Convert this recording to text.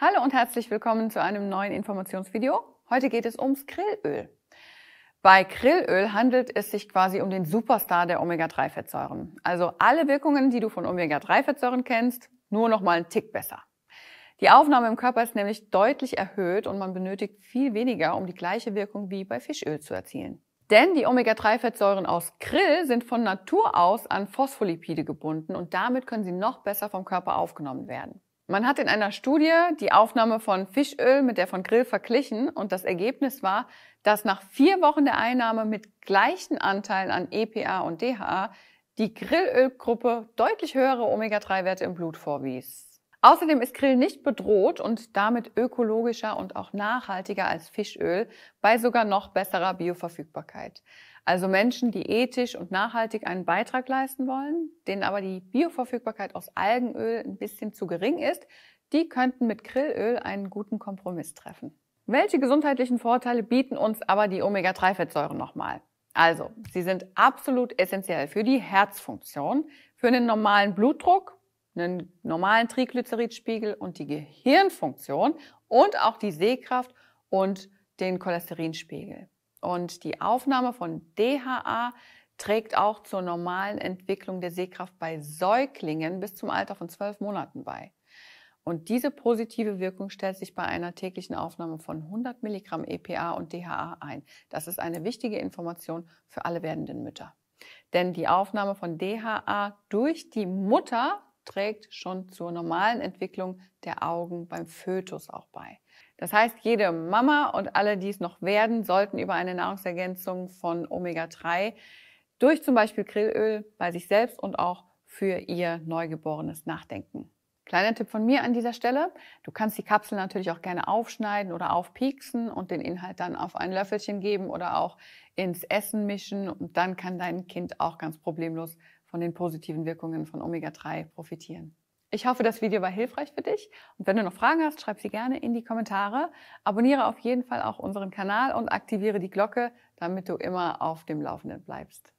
Hallo und herzlich willkommen zu einem neuen Informationsvideo. Heute geht es ums Grillöl. Bei Grillöl handelt es sich quasi um den Superstar der Omega-3-Fettsäuren. Also alle Wirkungen, die du von Omega-3-Fettsäuren kennst, nur noch mal einen Tick besser. Die Aufnahme im Körper ist nämlich deutlich erhöht und man benötigt viel weniger, um die gleiche Wirkung wie bei Fischöl zu erzielen. Denn die Omega-3-Fettsäuren aus Grill sind von Natur aus an Phospholipide gebunden und damit können sie noch besser vom Körper aufgenommen werden. Man hat in einer Studie die Aufnahme von Fischöl mit der von Grill verglichen und das Ergebnis war, dass nach vier Wochen der Einnahme mit gleichen Anteilen an EPA und DHA die Grillölgruppe deutlich höhere Omega-3-Werte im Blut vorwies. Außerdem ist Grill nicht bedroht und damit ökologischer und auch nachhaltiger als Fischöl bei sogar noch besserer Bioverfügbarkeit. Also Menschen, die ethisch und nachhaltig einen Beitrag leisten wollen, denen aber die Bioverfügbarkeit aus Algenöl ein bisschen zu gering ist, die könnten mit Grillöl einen guten Kompromiss treffen. Welche gesundheitlichen Vorteile bieten uns aber die Omega-3-Fettsäuren nochmal? Also, sie sind absolut essentiell für die Herzfunktion, für einen normalen Blutdruck, einen normalen Triglyceridspiegel und die Gehirnfunktion und auch die Sehkraft und den Cholesterinspiegel. Und die Aufnahme von DHA trägt auch zur normalen Entwicklung der Sehkraft bei Säuglingen bis zum Alter von zwölf Monaten bei. Und diese positive Wirkung stellt sich bei einer täglichen Aufnahme von 100 Milligramm EPA und DHA ein. Das ist eine wichtige Information für alle werdenden Mütter. Denn die Aufnahme von DHA durch die Mutter trägt schon zur normalen Entwicklung der Augen beim Fötus auch bei. Das heißt, jede Mama und alle, die es noch werden, sollten über eine Nahrungsergänzung von Omega-3 durch zum Beispiel Grillöl bei sich selbst und auch für ihr Neugeborenes nachdenken. Kleiner Tipp von mir an dieser Stelle. Du kannst die Kapsel natürlich auch gerne aufschneiden oder aufpieksen und den Inhalt dann auf ein Löffelchen geben oder auch ins Essen mischen. Und dann kann dein Kind auch ganz problemlos von den positiven Wirkungen von Omega-3 profitieren. Ich hoffe, das Video war hilfreich für dich. Und wenn du noch Fragen hast, schreib sie gerne in die Kommentare. Abonniere auf jeden Fall auch unseren Kanal und aktiviere die Glocke, damit du immer auf dem Laufenden bleibst.